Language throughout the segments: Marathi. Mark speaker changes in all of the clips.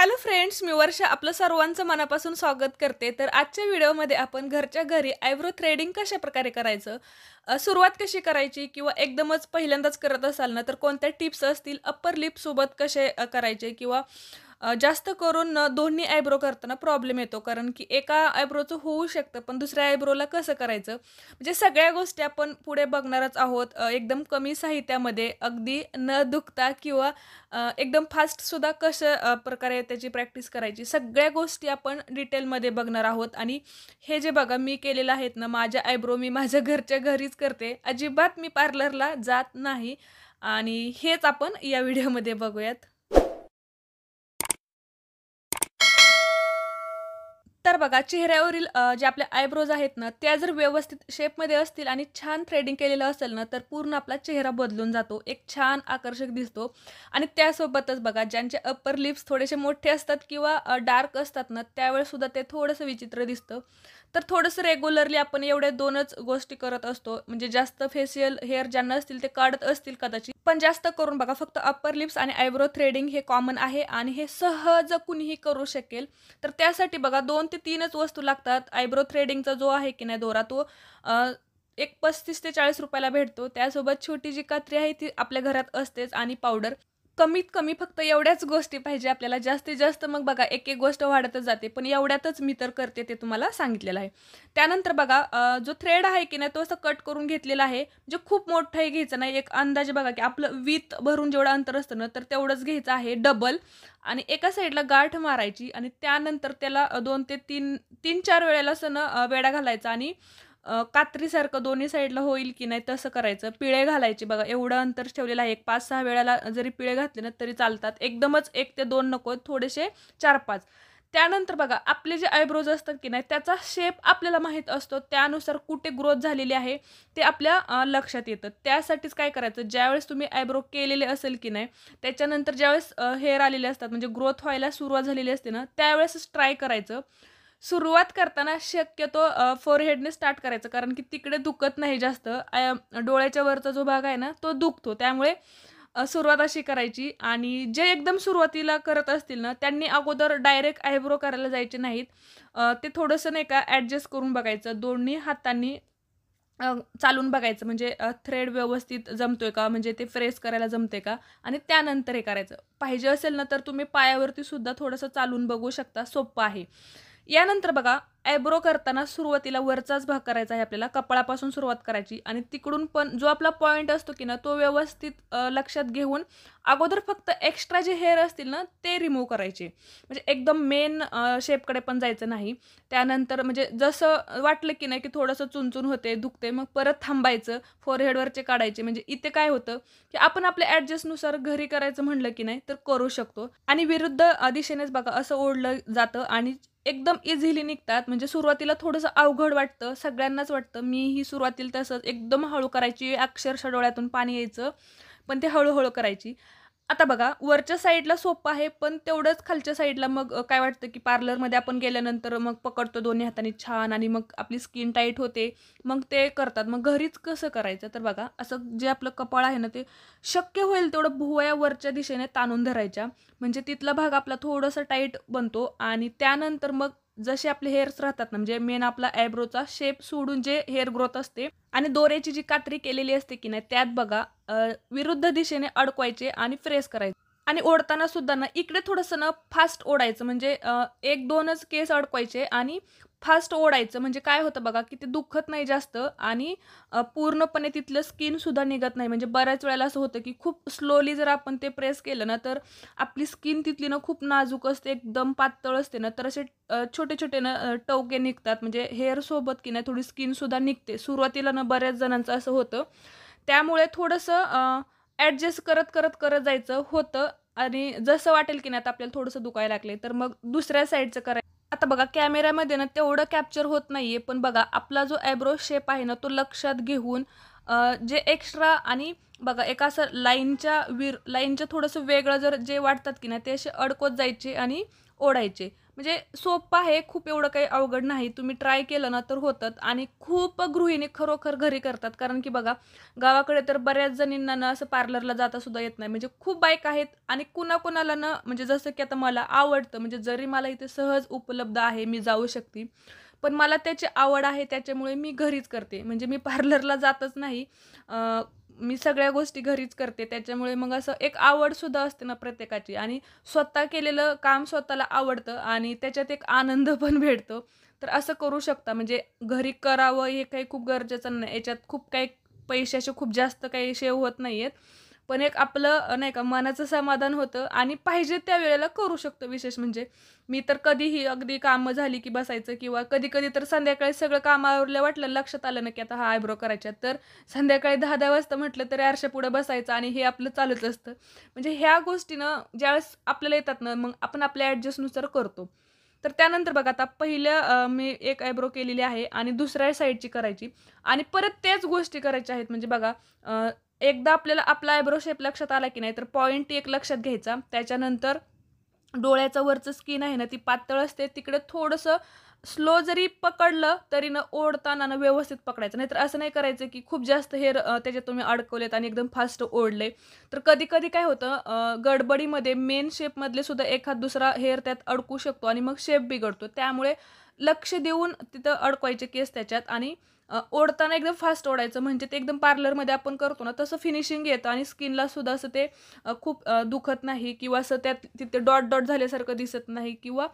Speaker 1: हॅलो फ्रेंड्स मी वर्षा आपलं सर्वांचं मनापासून स्वागत करते तर आजच्या व्हिडिओमध्ये आपण घरच्या घरी आयब्रो थ्रेडिंग कशा प्रकारे करायचं सुरुवात कशी करायची किंवा एकदमच पहिल्यांदाच करत असाल ना तर कोणत्या टिप्स असतील अप्पर लिपसोबत कसे करायचे किंवा जास्त करून दोन्ही आयब्रो करताना प्रॉब्लेम येतो कारण की एका आयब्रोचं होऊ शकतं पण दुसऱ्या आयब्रोला कसं करायचं म्हणजे सगळ्या गोष्टी आपण पुढे बघणारच आहोत एकदम कमी साहित्यामध्ये अगदी न दुखता किंवा एकदम फास्टसुद्धा कशा प्रकारे त्याची प्रॅक्टिस करायची सगळ्या गोष्टी आपण डिटेलमध्ये बघणार आहोत आणि हे जे बघा मी केलेलं आहेत ना माझ्या आयब्रो मी माझ्या घरच्या घरीच करते अजिबात मी पार्लरला जात नाही आणि हेच आपण या व्हिडिओमध्ये बघूयात तर बघा चेहऱ्यावरील जे आपले आयब्रोज आहेत ना त्या जर व्यवस्थित शेपमध्ये असतील आणि छान थ्रेडिंग केलेलं असेल ना तर पूर्ण आपला चेहरा बदलून जातो एक छान आकर्षक दिसतो आणि त्यासोबतच बघा ज्यांचे अप्पर लिप्स थोडेसे मोठे असतात किंवा डार्क असतात ना सुद्धा ते थोडंसं विचित्र दिसतं तर थोडंसं रेग्युलरली आपण एवढ्या दोनच गोष्टी करत असतो म्हणजे जास्त फेशियल हेअर ज्यांना असतील ते काढत असतील कदाचित पण जास्त करून बघा फक्त अप्पर लिप्स आणि आयब्रो थ्रेडिंग हे कॉमन आहे आणि हे सहज कुणीही करू शकेल तर त्यासाठी बघा दोन ते तीनच वस्तू लागतात आयब्रो थ्रेडिंगचा जो आहे की नाही दोरा तो एक पस्तीस ते चाळीस रुपयाला भेटतो त्यासोबत छोटी जी कात्री आहे ती आपल्या घरात असतेच आणि पावडर कमीत कमी फक्त एवढ्याच गोष्टी पाहिजे आपल्याला जास्तीत जास्त मग बघा एक एक गोष्ट वाढतच जाते पण एवढ्यातच मी तर करते ते तुम्हाला सांगितलेलं आहे त्यानंतर बघा जो थ्रेड आहे की नाही तो असं कट करून घेतलेला आहे जो खूप मोठंही घ्यायचं नाही एक अंदाजे बघा की आपलं वीत भरून जेवढं अंतर असतं ना तर तेवढंच घ्यायचं आहे डबल आणि एका साईडला गाठ मारायची आणि त्यानंतर त्याला दोन ते तीन तीन चार वेळेला सण वेडा घालायचा आणि कात्रीसारखं दोन्ही साईडला होईल की नाही तसं करायचं पिळे घालायचे बघा एवढं अंतर ठेवलेलं आहे एक पाच सहा वेळाला जरी पिळे घातले ना तरी चालतात एकदमच एक ते दोन नको थोडेसे चार पाच त्यानंतर बघा आपले जे आयब्रोज असतात की नाही त्याचा शेप आपल्याला माहीत असतो त्यानुसार कुठे ग्रोथ झालेली आहे ते आपल्या लक्षात येतं त्यासाठीच काय करायचं ज्यावेळेस तुम्ही आयब्रो केलेले असेल की नाही त्याच्यानंतर ज्यावेळेस हेअर आलेले असतात म्हणजे ग्रोथ व्हायला सुरुवात झालेली असते ना त्यावेळेसच ट्राय करायचं सुरुवात करताना शक्यतो फोरहेडने स्टार्ट करायचं कारण की तिकडे दुखत नाही जास्त डोळ्याच्या वरचा जो भाग आहे ना तो दुखतो त्यामुळे सुरुवात अशी करायची आणि जे एकदम सुरुवातीला करत असतील ना त्यांनी अगोदर डायरेक्ट आयब्रो करायला जायचे नाहीत ते थोडंसं नाही का ॲडजस्ट करून बघायचं दोन्ही हातांनी चालून बघायचं म्हणजे थ्रेड व्यवस्थित जमतोय का म्हणजे ते फ्रेस करायला जमते का आणि त्यानंतर हे करायचं पाहिजे असेल ना तर तुम्ही पायावरती सुद्धा थोडंसं चालून बघू शकता सोपं आहे यानंतर बघा ॲब्रो करताना सुरुवातीला वरचाच भाग करायचा आहे आपल्याला कपाळापासून सुरुवात करायची आणि तिकडून पण जो आपला पॉईंट असतो की ना तो व्यवस्थित लक्षात घेऊन अगोदर फक्त एक्स्ट्रा जे हेअर असतील ना ते रिमूव्ह करायचे म्हणजे एकदम मेन शेपकडे पण जायचं नाही त्यानंतर म्हणजे जसं वाटलं की नाही की थोडंसं चुनचुन होते दुखते मग परत थांबायचं फोरहेडवरचे काढायचे म्हणजे इथे काय होतं की आपण आपल्या ॲडजस्टनुसार घरी करायचं म्हणलं की नाही तर करू शकतो आणि विरुद्ध दिशेनेच बघा असं ओढलं जातं आणि एकदम इझिली निघतात म्हणजे सुरुवातीला थोडंसं अवघड वाटतं सगळ्यांनाच वाटतं मी ही सुरुवातीला तसंच एकदम हळू करायची अक्षरशः डोळ्यातून पाणी यायचं पण ते हळूहळू करायची आता बघा वरच्या साईडला सोपं आहे पण तेवढंच खालच्या साईडला मग काय वाटतं की पार्लरमध्ये आपण गेल्यानंतर मग पकडतो दोन्ही हाताने छान आणि मग आपली स्किन टाईट होते मग ते करतात मग घरीच कसं करायचं तर बघा असं जे आपलं कपाळ आहे ना ते शक्य होईल तेवढं भुवया वरच्या दिशेने ताणून धरायच्या म्हणजे तिथला भाग आपला थोडासा टाईट बनतो आणि त्यानंतर मग जसे आपले हेअर्स राहतात ना म्हणजे मेन आपला आयब्रोचा शेप सोडून जे हेअर ग्रोथ असते आणि दोऱ्याची जी कात्री केलेली असते की नाही त्यात बघा विरुद्ध दिशेने अडकवायचे आणि फ्रेस करायचे आणि ओढताना सुद्धा ना इकडे थोडंसं ना फास्ट ओढायचं म्हणजे एक दोनच केस अडकवायचे आणि फास्ट ओढायचं म्हणजे काय होतं बघा की ते दुखत नाही जास्त आणि पूर्णपणे तिथलं स्किनसुद्धा निघत नाही म्हणजे बऱ्याच वेळेला असं होतं की खूप स्लोली जर आपण ते प्रेस केलं ना तर आपली स्किन तिथली ना खूप नाजूक असते एकदम पातळ असते ना तर असे छोटे छोटे ना टवके निघतात म्हणजे हेअरसोबत की नाही थोडी स्किनसुद्धा निघते सुरुवातीला ना बऱ्याच जणांचं असं होतं त्यामुळे थोडंसं ॲडजस्ट करत करत करत जायचं होतं आणि जसं वाटेल की नाही आता आपल्याला थोडंसं दुखायला लागले तर मग दुसऱ्या साईडचं करायचं आता बघा कॅमेऱ्यामध्ये ना तेवढं कॅप्चर होत नाही आहे पण बघा आपला जो ॲब्रो शेप आहे ना तो लक्षात घेऊन जे एक्स्ट्रा आणि बघा एका असं लाईनच्या विर लाईनच्या थोडंसं वेगळं जर जे वाटतात की ना ते असे अडकत जायचे आणि ओढायचे म्हणजे सोपं आहे खूप एवढं काही अवघड नाही तुम्ही ट्राय केलं ना तर होतात आणि खूप गृहिणी खरोखर घरी करतात कारण की बघा गावाकडे तर बऱ्याच जणींना ना असं पार्लरला जाता सुद्धा येत नाही म्हणजे खूप बाईक आहेत आणि कुणाकुणाला ना म्हणजे जसं की आता मला आवडतं म्हणजे जरी मला इथे सहज उपलब्ध आहे मी जाऊ शकते पण मला त्याची आवड आहे त्याच्यामुळे मी घरीच करते म्हणजे मी पार्लरला जातच नाही मी सगळ्या गोष्टी घरीच करते त्याच्यामुळे मग असं एक आवडसुद्धा असते ना प्रत्येकाची आणि स्वतः केलेलं काम स्वतःला आवडतं आणि त्याच्यात एक आनंद पण भेटतो तर असं करू शकता म्हणजे घरी करावं हे काही खूप गरजेचं नाही याच्यात खूप काही पैशाचे खूप जास्त काही शेव होत नाही आहेत पण एक आपलं नाही का मनाचं समाधान होतं आणि पाहिजे त्या वेळेला करू शकतो विशेष म्हणजे मी तर कधीही अगदी कामं झाली की बसायचं किंवा कधी कधी तर संध्याकाळी सगळं कामावरलं वाटलं लक्षात आलं ना की आता हा आयब्रो करायच्या तर संध्याकाळी दहा दहा वाजता म्हटलं तरी आरशापुढं बसायचं आणि हे आपलं चालूच असतं म्हणजे ह्या गोष्टीनं ज्यावेळेस आपल्याला येतात ना मग आपण आपल्या ॲडजस्टनुसार करतो तर त्यानंतर बघा आता पहिलं मी एक आयब्रो केलेली आहे आणि दुसऱ्या साईडची करायची आणि परत त्याच गोष्टी करायच्या आहेत म्हणजे बघा एकदा आपल्याला आपला आयब्रो शेप लक्षात आला की नाही तर पॉईंट एक लक्षात घ्यायचा त्याच्यानंतर डोळ्याचं वरचं स्किन आहे ना ती पातळ असते तिकडे थोडंसं स्लो जरी पकडलं तरी न ओढताना ना व्यवस्थित पकडायचं नाहीतर असं नाही करायचं की खूप जास्त हेअर त्याच्यात तुम्ही अडकवलेत आणि एकदम फास्ट ओढले तर कधी कधी काय होतं गडबडीमध्ये मेन शेपमधले सुद्धा एखाद दुसरा हेअर त्यात अडकू शकतो आणि मग शेप बिघडतो त्यामुळे लक्ष देऊन तिथं अडकवायचे केस त्याच्यात आणि ओढताना एकदम फास्ट ओढायचं म्हणजे ते एकदम पार्लरमध्ये आपण करतो ना तसं फिनिशिंग येतं आणि स्किनला सुद्धा असं ते खूप दुखत नाही किंवा असं त्यात तिथे डॉट डॉट झाल्यासारखं दिसत नाही किंवा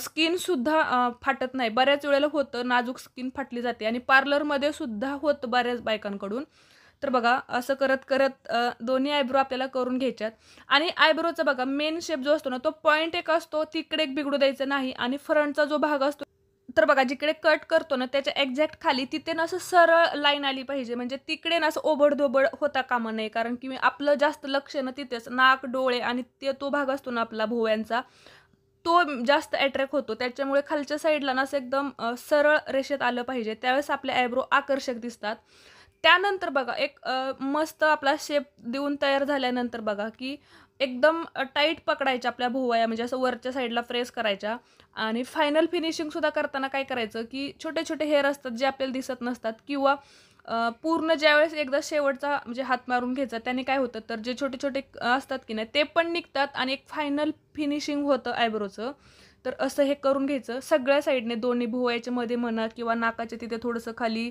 Speaker 1: स्किनसुद्धा फाटत नाही बऱ्याच वेळेला होतं नाजूक स्किन फाटली जाते आणि पार्लरमध्ये सुद्धा होतं बऱ्याच बायकांकडून तर बघा असं करत करत दोन्ही आयब्रो आपल्याला करून घ्यायच्यात आणि आयब्रोचा बघा मेन शेप जो असतो ना तो पॉईंट एक असतो तिकडे एक बिघडू द्यायचा नाही आणि फ्रंटचा जो भाग असतो तर बघा जिकडे कट करतो ना त्याच्या एक्झॅक्ट खाली तिथे ना असं सरळ लाईन आली पाहिजे म्हणजे तिकडे ना असं ओबडधोबड होता कामा नये कारण की आपलं जास्त लक्ष ना तिथेच नाक डोळे आणि ते तो भाग असतो ना आपला भोव्यांचा तो जास्त अट्रॅक्ट होतो त्याच्यामुळे खालच्या साईडला ना असं एकदम सरळ रेषेत आलं पाहिजे त्यावेळेस आपले आयब्रो आकर्षक दिसतात त्यानंतर बघा एक मस्त आपला शेप देऊन तयार झाल्यानंतर बघा की एकदम टाईट पकडायच्या आपल्या भुवया म्हणजे असं वरच्या साईडला प्रेस करायच्या आणि फायनल फिनिशिंगसुद्धा करताना काय करायचं की छोटे छोटे हेअर असतात जे आपल्याला दिसत नसतात किंवा पूर्ण ज्यावेळेस एकदा शेवटचा म्हणजे हात मारून घ्यायचा त्याने काय होतं तर जे छोटे छोटे असतात की नाही ते पण निघतात आणि एक फायनल फिनिशिंग होतं आयब्रोचं तर असं हे करून घ्यायचं सगळ्या साईडने दोन्ही भुवयाच्या मध्ये म्हणा किंवा नाकाच्या तिथे थोडंसं खाली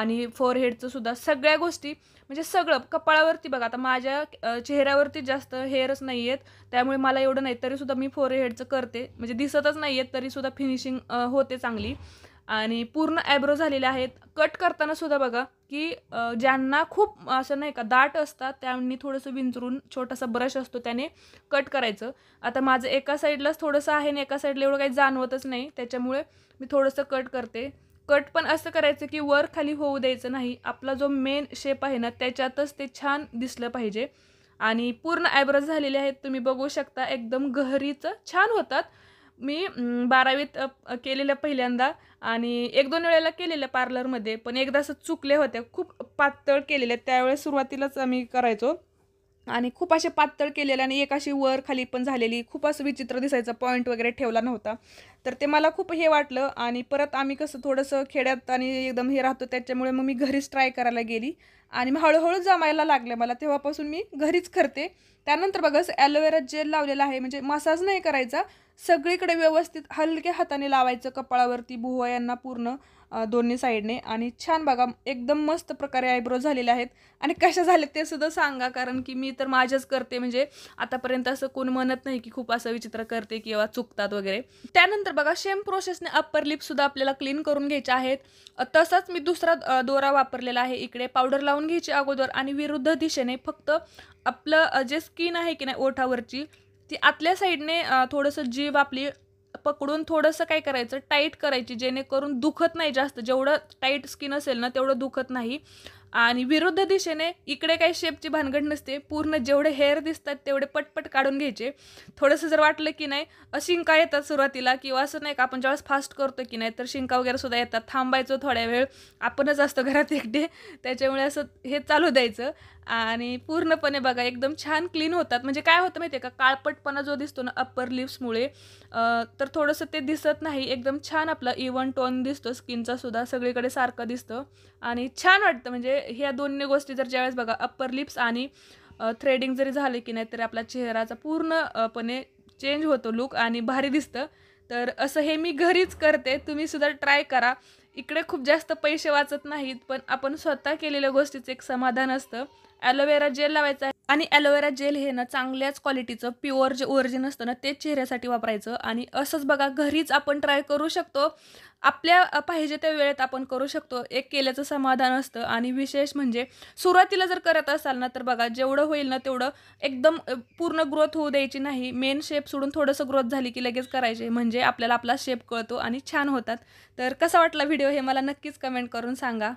Speaker 1: आणि फोरहेडचं सुद्धा सगळ्या गोष्टी म्हणजे सगळं कपाळावरती बघा आता माझ्या चेहऱ्यावरती जास्त हेअरच नाही आहेत त्यामुळे मला एवढं नाही तरीसुद्धा मी फोरहेडचं करते म्हणजे दिसतच नाही आहेत तरीसुद्धा फिनिशिंग होते चांगली आणि पूर्ण ॲब्रो झालेले आहेत कट करताना सुद्धा बघा की ज्यांना खूप असं नाही का दाट असतात त्यांनी थोडंसं विंचरून छोटासा ब्रश असतो त्याने कट करायचं आता माझं एका साईडलाच थोडंसं आहे आणि एका साईडला एवढं काही जाणवतच नाही त्याच्यामुळे मी थोडंसं कट करते कट पण असं करायचं की वर खाली होऊ द्यायचं नाही आपला जो मेन शेप आहे ना त्याच्यातच ते छान दिसलं पाहिजे आणि पूर्ण ॲब्रो झालेले आहेत तुम्ही बघू शकता एकदम गहरीचं छान होतात मी बारावीत केलेलं पहिल्यांदा आणि एक दोन वेळेला केलेलं पार्लरमध्ये पण एकदा असं चुकले होते खूप पातळ केलेल्या त्यावेळेस सुरुवातीलाच आम्ही करायचो आणि खूप असे पातळ केलेले आणि एक अशी वर खाली पण झालेली खूप असं विचित्र दिसायचं पॉईंट वगैरे ठेवला नव्हता तर ते मला खूप हे वाटलं आणि परत आम्ही कसं थोडंसं खेड्यात आणि एकदम हे राहतो त्याच्यामुळे मग मी घरीच ट्राय करायला गेली आणि मग हळूहळू जमायला लागले मला तेव्हापासून मी घरीच करते त्यानंतर बघा ॲलोवेरा जेल लावलेला आहे म्हणजे मसाज नाही करायचा सगळीकडे व्यवस्थित हलक्या हाताने लावायचं कपाळावरती भुवा यांना पूर्ण दोन्ही साईडने आणि छान बघा एकदम मस्त प्रकारे आयब्रो झालेले आहेत आणि कशा झाल्यात ते सुद्धा सांगा कारण की मी तर माझ्याच करते म्हणजे आतापर्यंत असं कोण म्हणत नाही की खूप असं विचित्र करते किंवा चुकतात वगैरे त्यानंतर बघा सेम प्रोसेसने अप्पर लिपसुद्धा आपल्याला क्लीन करून घ्यायचे आहेत तसाच मी दुसरा दोरा वापरलेला आहे इकडे पावडर लावून घ्यायची अगोदर आणि विरुद्ध दिशेने फक्त आपलं जे स्किन आहे की नाही ओठावरची ती आतल्या साईडने थोडंसं जीभ आपली पकडून थोडंसं काय करायचं टाईट करायची जेणेकरून दुखत नाही जास्त जेवढं टाईट स्किन असेल ना तेवढं दुखत नाही आणि विरुद्ध दिशेने इकडे काही शेपची भानगड नसते पूर्ण जेवढे हेअर दिसतात तेवढे पटपट काढून घ्यायचे थोडंसं जर वाटलं की नाही शिंका येतात सुरुवातीला किंवा असं नाही का आपण ज्यावेळेस फास्ट करतो की नाही तर शिंका वगैरे सुद्धा येतात थांबायचं थोड्या वेळ आपणच असतो घरात एकटे त्याच्यामुळे असं हे चालू द्यायचं आणि पूर्णपणे बघा एकदम छान क्लीन होतात म्हणजे काय होतं माहिती आहे का काळपटपणा जो दिसतो ना अप्पर लिप्समुळे तर थोडंसं ते दिसत नाही एकदम छान आपला इवन टोन दिसतो स्किनचा सुद्धा सगळीकडे सारखं दिसतं आणि छान वाटतं म्हणजे ह्या दोन्ही गोष्टी जर ज्यावेळेस बघा अप्पर लिप्स आणि थ्रेडिंग जरी झालं की नाही तरी आपला चेहराचा पूर्णपणे चेंज होतो लुक आणि भारी दिसतं तर असं हे मी घरीच करते तुम्ही सुद्धा ट्राय करा इकडे खूप जास्त पैसे वाचत नाहीत पण आपण स्वतः केलेल्या गोष्टीचं एक समाधान असतं ॲलोवेरा जेल लावायचा आणि ॲलोवेरा जेल हे ना चांगल्याच क्वालिटीचं प्युअर जे ओरिजिन असतं ना तेच चेहऱ्यासाठी वापरायचं आणि असंच बघा घरीच आपण ट्राय करू शकतो आपल्या पाहिजे त्या वेळेत आपण करू शकतो एक केल्याचं समाधान असतं आणि विशेष म्हणजे सुरुवातीला जर करत असाल ना तर बघा जेवढं होईल ना तेवढं एकदम पूर्ण ग्रोथ होऊ द्यायची नाही मेन शेप सोडून थोडंसं ग्रोथ झाली की लगेच करायचे म्हणजे आपल्याला आपला शेप कळतो आणि छान होतात तर कसा वाटला व्हिडिओ हे मला नक्कीच कमेंट करून सांगा